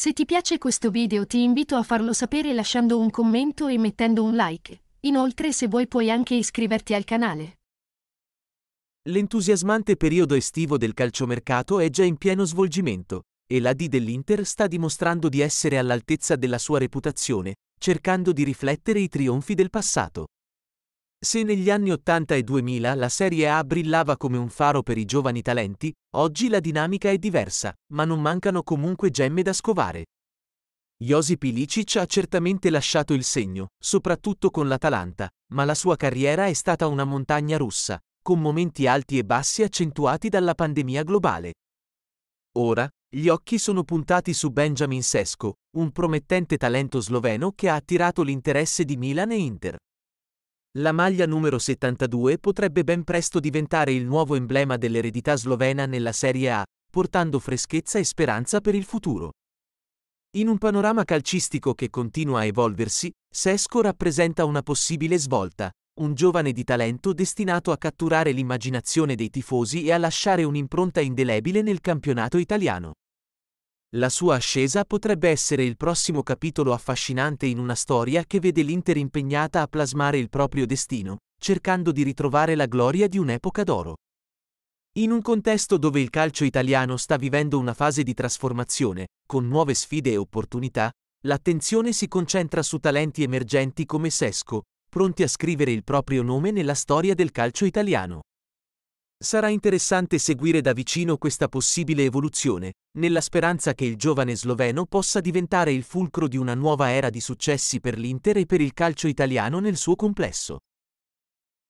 Se ti piace questo video ti invito a farlo sapere lasciando un commento e mettendo un like. Inoltre se vuoi puoi anche iscriverti al canale. L'entusiasmante periodo estivo del calciomercato è già in pieno svolgimento e la D dell'Inter sta dimostrando di essere all'altezza della sua reputazione, cercando di riflettere i trionfi del passato. Se negli anni 80 e 2000 la Serie A brillava come un faro per i giovani talenti, oggi la dinamica è diversa, ma non mancano comunque gemme da scovare. Josi Pilicic ha certamente lasciato il segno, soprattutto con l'Atalanta, ma la sua carriera è stata una montagna russa, con momenti alti e bassi accentuati dalla pandemia globale. Ora, gli occhi sono puntati su Benjamin Sesco, un promettente talento sloveno che ha attirato l'interesse di Milan e Inter. La maglia numero 72 potrebbe ben presto diventare il nuovo emblema dell'eredità slovena nella Serie A, portando freschezza e speranza per il futuro. In un panorama calcistico che continua a evolversi, Sesco rappresenta una possibile svolta, un giovane di talento destinato a catturare l'immaginazione dei tifosi e a lasciare un'impronta indelebile nel campionato italiano. La sua ascesa potrebbe essere il prossimo capitolo affascinante in una storia che vede l'Inter impegnata a plasmare il proprio destino, cercando di ritrovare la gloria di un'epoca d'oro. In un contesto dove il calcio italiano sta vivendo una fase di trasformazione, con nuove sfide e opportunità, l'attenzione si concentra su talenti emergenti come Sesco, pronti a scrivere il proprio nome nella storia del calcio italiano. Sarà interessante seguire da vicino questa possibile evoluzione, nella speranza che il giovane sloveno possa diventare il fulcro di una nuova era di successi per l'Inter e per il calcio italiano nel suo complesso.